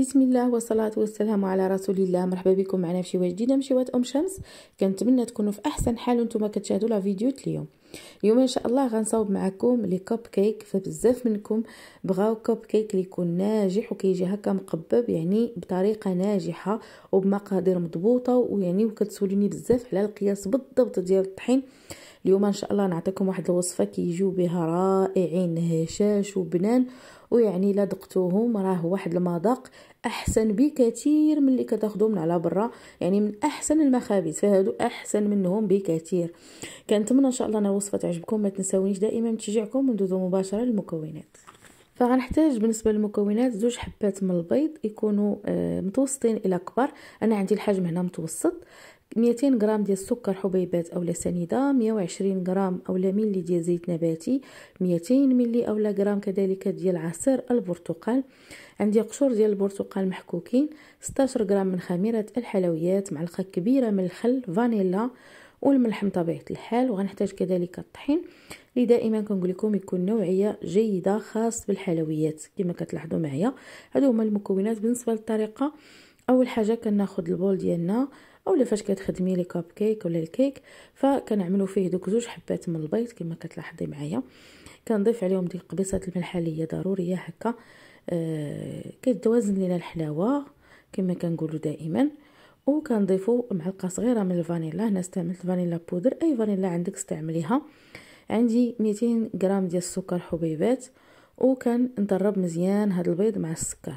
بسم الله والصلاة والسلام على رسول الله مرحبا بكم معنا في شويه جديده من شويه ام شمس كنتمنى تكونوا في احسن حال وانتم كتشاهدوا لا فيديو اليوم اليوم ان شاء الله غنصاوب معكم لي كوب كيك فبزاف منكم بغاو كوب كيك اللي يكون ناجح وكيجي هكا مقبب يعني بطريقه ناجحه وبمقادير مضبوطه ويعني وكتسولوني بزاف على القياس بالضبط ديال الطحين اليوم ان شاء الله نعطيكم واحد الوصفه كيجيو بها رائعين هشاش وبنان ويعني الا ذقتوهم راه واحد المذاق احسن بكثير من اللي كتاخذوه من على برا يعني من احسن المخابز فهادو احسن منهم بكثير كنتمنى ان شاء الله ان الوصفه تعجبكم ما تنساونيش دائما تشجيعكم وندوزو مباشره للمكونات فغنحتاج بالنسبه للمكونات زوج حبات من البيض يكونوا آه، متوسطين الى كبار انا عندي الحجم هنا متوسط 200 غرام ديال السكر حبيبات اولا سنيده 120 غرام اولا ملي ديال زيت نباتي 200 ملي اولا غرام كذلك ديال عصير البرتقال عندي قشور ديال البرتقال محكوكين 16 غرام من خميره الحلويات معلقه كبيره من الخل فانيلا والملح بطبيعه الحال وغنحتاج كذلك الطحين اللي دائما كنقول لكم يكون نوعيه جيده خاص بالحلويات كما كتلاحظوا معايا هادو هما المكونات بالنسبه للطريقه اول حاجه كناخذ البول ديالنا اولا فاش كتخدمي لي كاب كيك ولا الكيك فكنعملو فيه دوك زوج حبات من البيض كما كتلاحظي معايا كنضيف عليهم ديك قبيصات الملح اللي هي ضروريه هكا آه كتوازن لينا الحلاوه كما كنقولوا دائما وكنضيفوا معلقه صغيره من الفانيلا هنا استعملت فانيلا بودر اي فانيلا عندك استعمليها عندي 200 غرام ديال السكر حبيبات وكنضرب مزيان هذا البيض مع السكر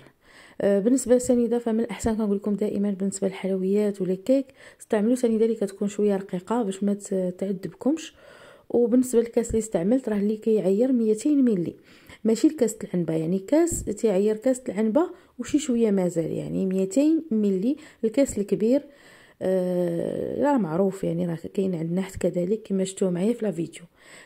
آه، بالنسبه للسنيده فمن الاحسن كنقول لكم دائما بالنسبه للحلويات ولا كيك استعملوا سنيده اللي كتكون شويه رقيقه باش ما تعذبكمش وبالنسبه للكاس اللي استعملت راه اللي كيعير 200 ملي ماشي الكاس العنبه يعني كاس تيعير كاس العنبه وشي شويه مازال يعني 200 ملي الكاس الكبير راه معروف يعني راه كاين عندنا حتى كذلك كما شفتوا معايا في لا فيديو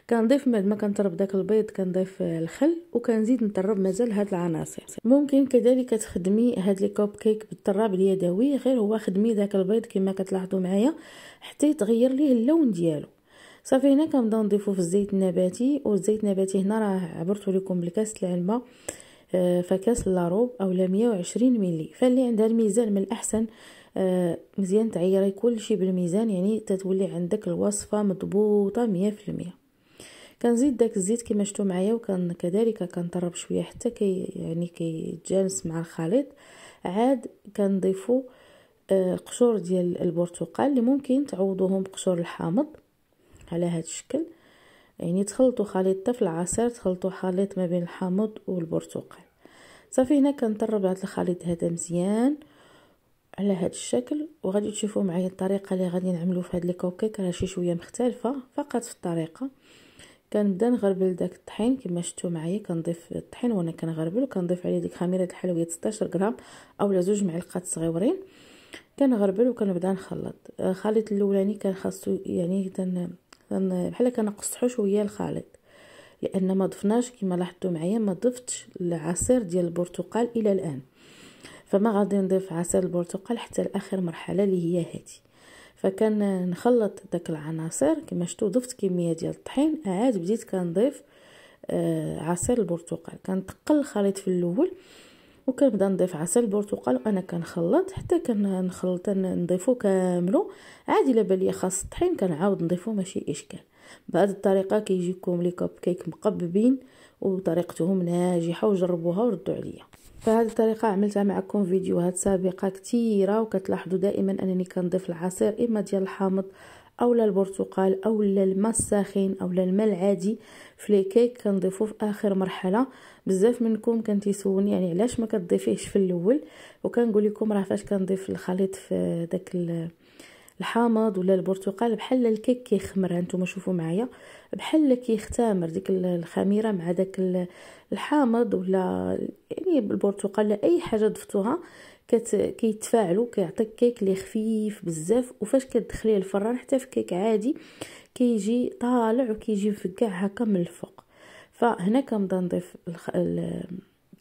كنضيف بعد ما كنطرب داك البيض كنضيف الخل وكنزيد نطرب مازال هاد العناصر ممكن كذلك تخدمي هاد لي كوب كيك بالطراب اليدوي غير هو خدمي داك البيض كما كتلاحظوا معايا حتى يتغير ليه اللون ديالو صافي هنا كنبداو نضيفو في الزيت النباتي والزيت النباتي هنا راه عبرتو لكم بكاس العلبه آه، فكاس لاروب اولا 120 ملي فاللي عندها الميزان من الاحسن آه، مزيان تعيري كلشي بالميزان يعني تتولي عندك الوصفه مضبوطه مية في المية كنزيد داك الزيت كما شفتوا معايا وكان كذلك كنطرب شويه حتى كي يعني كيتجانس مع الخليط عاد كنضيفوا آه، قشور ديال البرتقال اللي ممكن تعوضوهم بقشور الحامض على هذا الشكل يعني تخلطوا خليط في العصير تخلطوا خليط ما بين الحامض والبرتقال صافي هنا كنطرب هذا الخليط هذا مزيان على هذا الشكل وغادي تشوفوا معايا الطريقه اللي غادي نعملو في هاد الكوكيك راه شي شويه مختلفه فقط في الطريقه كنبدا نغربل داك الطحين كما شفتوا معايا كنضيف الطحين وانا كنغربل وكنضيف عليه ديك خميره الحلويات 16 غرام اولا زوج معلقات صغيورين كنغربل وكنبدا نخلط الخليط آه، الاولاني كان خاصو يعني بحال كنقصحو شويه الخليط لان ما ضفناش كما لاحظتوا معايا ما ضفتش العصير ديال البرتقال الى الان فما غادي نضيف عسل البرتقال حتى لاخر مرحله اللي هي هذه فكان نخلط داك العناصر كما شفتوا ضفت كميه ديال الطحين عاد بديت كنضيف آه عصير البرتقال كنتقل الخليط في الاول وكنبدا نضيف عسل البرتقال وانا كنخلط حتى كنخلط نضيفو كاملو عاد الا ليا خاص الطحين كنعاود نضيفو ماشي اشكال بهذه الطريقه كيجيكم لي كوب كيك مقببين وطريقتهم ناجحه وجربوها وردوا عليا فهذه الطريقة عملتها معكم فيديوهات سابقة كثيرة وكتلاحظوا دائما أنني كنضيف العصير إما ديال الحامض او البرتقال او لا الماء الساخن او لا الماء العادي في لي كيك كنضيفو في اخر مرحله بزاف منكم كان تيسولني يعني علاش ما كتضيفيهش في الاول وكنقول لكم راه فاش كنضيف الخليط في داك الحامض ولا البرتقال بحال الكيك كيخمر هانتوما شوفوا معايا بحال كيختمر ديك الخميره مع داك الحامض ولا يعني البرتقال اي حاجه ضفتوها كت... كيتفاعلوا كيعطيك كيك اللي خفيف بزاف وفاش كتدخليه الفران حتى في كيك عادي كيجي طالع وكيجي مفكع هكا من الفوق فهنا كنبدا نضيف الخ... ال...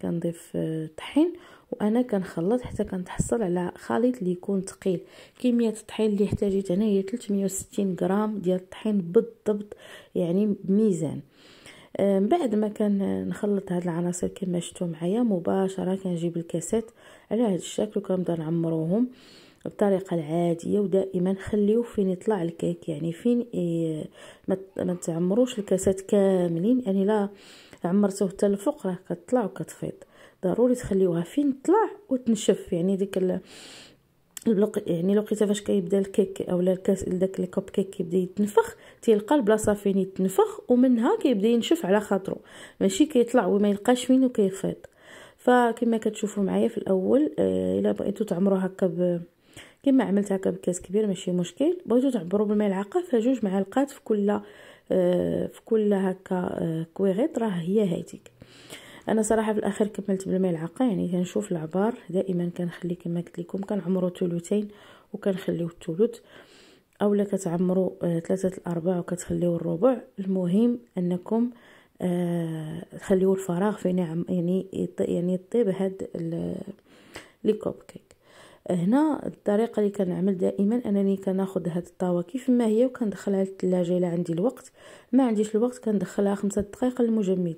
كنضيف آه، الطحين وانا كنخلط حتى كنتحصل على خليط اللي يكون ثقيل كميه الطحين اللي احتاجيت انا هي 360 غرام ديال الطحين بالضبط يعني بميزان آه، من بعد ما كنخلط هاد العناصر كما شفتوا معايا مباشره كنجيب الكاسات على هاد الشكل وكنبدا نعمروهم بطريقة العاديه ودائما خليو فين يطلع الكيك يعني فين إيه، ما تعمروش الكاسات كاملين يعني لا عمرتوه حتى الفوق راه كتطلع وكتفيض ضروري تخليوها فين طلع وتنشف يعني ديك البلوك يعني لقيتها فاش كيبدا الكيك اولا الكاس داك لي كوب كيك كيبدا يتنفخ تيلقى البلاصه فين يتنفخ ومنها كيبدا ينشف على خاطرو ماشي كيطلع وما يلقاش فين وكيفيض فكما كتشوفوا معايا في الاول آه، الا بغيتو تعمروا هكا ب كما عملت هكا بكاس كبير ماشي مشكل بغيتو تعبروا بالملعقه فجوج معالقات في كل آه، في كل هكا آه، كويغيط راه هي آه انا صراحه في الاخر كملت بالماء ما يعني كنشوف العبار دائما كنخلي كما قلت لكم كنعمرو ثلثين وكنخليو الثلث اولا كتعمرو آه، ثلاثه الارباع وكتخليو الربع المهم انكم آه، تخليو الفراغ فين نعم، يعني يعني يطيب هاد لي كوب كيك هنا الطريقه اللي كنعمل دائما انني كناخذ هاد الطاوه كيف ما هي وكندخلها للثلاجه الا عندي الوقت ما عنديش الوقت كندخلها خمسة دقائق للمجمد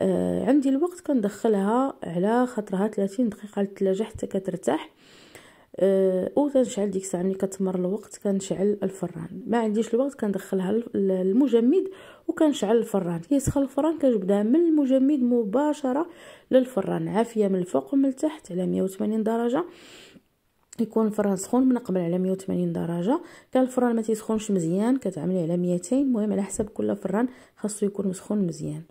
آه عندي الوقت كندخلها على خاطرها 30 دقيقه للثلاجه حتى كترتاح آه او تنشعل ديك الساعه ملي كتمر الوقت كنشعل الفران ما عنديش الوقت كندخلها للمجمد وكنشعل الفران كيسخن الفران كنجبدها من المجمد مباشره للفران عافيه من الفوق ومن التحت على 180 درجه يكون الفران سخون من قبل على 180 درجه كان الفران ما تيسخنش مزيان كتعملي على 200 المهم على حسب كل فران خاصو يكون مسخون مزيان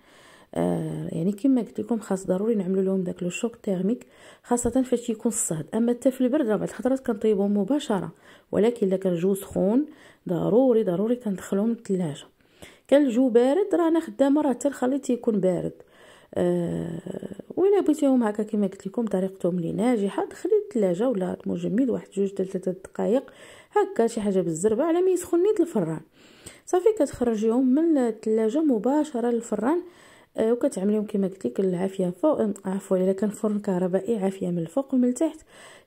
آه، يعني كما قلت لكم خاص ضروري نعملوا لهم داك لو شوك تيرميك خاصه فاش يكون الصهد اما حتى في البرد راه بعض الخطرات كنطيبهم مباشره ولكن الا كان الجو سخون ضروري ضروري كندخلهم للثلاجه كان الجو بارد رانا خدامه راه حتى الخليط تيكون بارد آه ولا بغيتيهم هكا كما قلت لكم طريقتهم لي ناجحه دخلي الثلاجه ولا مجمد واحد جوج ثلاثه دقائق هكا شي حاجه بالزربه على ما يسخن نيت الفران صافي كتخرجيهم من الثلاجه مباشره للفران أه وكتعمليهم كما قلت لك العافيه فوق آه، عفوا الا كان فرن كهربائي عافيه من الفوق ومن التحت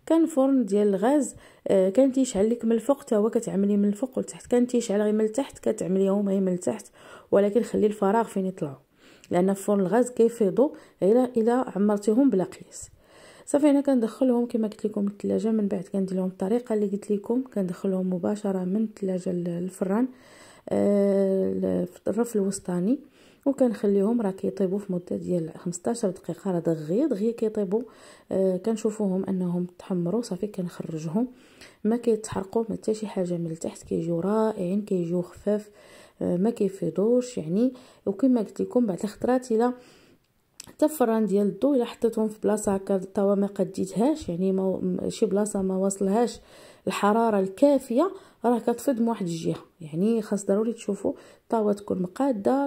كان فرن ديال الغاز آه، كان تيشعل لك من الفوق حتى هو كتعملي من الفوق والتحت كان تيشعل غير من التحت كتعمليهم غير من التحت ولكن خلي الفراغ فين يطلعوا لان فرن الغاز كيفيضوا غير الا عمرتيهم بلا قياس صافي هنا كندخلهم كما قلت لكم الثلاجه من بعد كندير لهم الطريقه اللي قلت لكم كندخلهم مباشره من الثلاجه للفران آه، الرف الوسطاني وكنخليهم راه كيطيبوا في مده ديال 15 دقيقه راه دغيا دغيا كيطيبوا آه كنشوفوهم انهم تحمروا صافي كنخرجهم ما كيتحرقوا ما حتى شي حاجه من التحت كيجيو رائعين كيجيو خفاف آه ما كيفيضوش يعني وكما قلت لكم بعد الخطرات الا حتى الفران ديال الضو الا حطيتهم في بلاصه هكا توا ما قديتهاش يعني ما شي بلاصه ما وصلهاش الحراره الكافيه راه كتفيض من واحد الجهه يعني خاص ضروري تشوفوا الطاوه تكون مقاده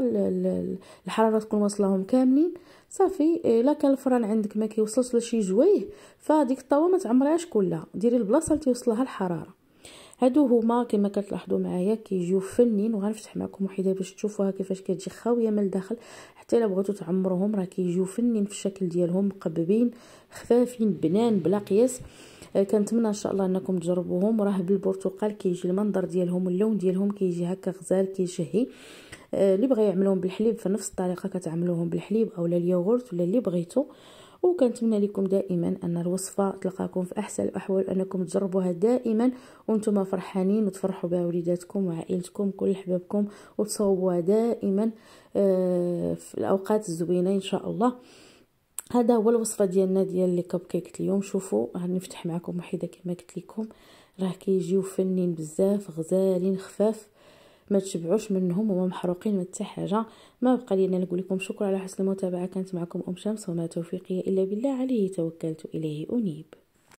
الحراره تكون واصلهم كاملين صافي الا إيه، كان الفران عندك ما كيوصلش لشي جويه فهذيك الطاوه ما تعمرهاش كلها ديري البلاصه اللي توصلها الحراره هادو هما كما كتلاحظوا معايا كيجيو فنين وغنفتح معكم وحده باش تشوفوها كيفاش كتجي خاويه من الداخل حتى الا بغيتو تعمروهم راه كيجيو فنين في الشكل ديالهم مقببين خفافين بنان بلا قياس آه، كنتمنى ان شاء الله انكم تجربوهم راه بالبرتقال كيجي المنظر ديالهم اللون ديالهم كيجي هكا غزال كيشهي آه، اللي بغى يعملهم بالحليب فنفس الطريقه كتعملوهم بالحليب اولا الياغورت ولا اللي بغيتو وكنتمنى لكم دائما ان الوصفه تلقاكم في احسن الاحوال انكم تجربوها دائما وانتم فرحانين وتفرحوا بها وليداتكم وعائلتكم كل حبابكم وتصوبوها دائما آه، في الاوقات الزوينه ان شاء الله هذا هو الوصفه ديالنا ديال لي كب كيك اليوم شوفوا غنفتح معكم وحده كما قلت لكم راه كيجيو فنين بزاف غزالين خفاف ما تشبعوش منهم وما محروقين من حتى حاجه ما بقى لي نقول لكم شكرا على حسن المتابعه كانت معكم ام شمس وما توفيقي الا بالله عليه توكلت اليه انيب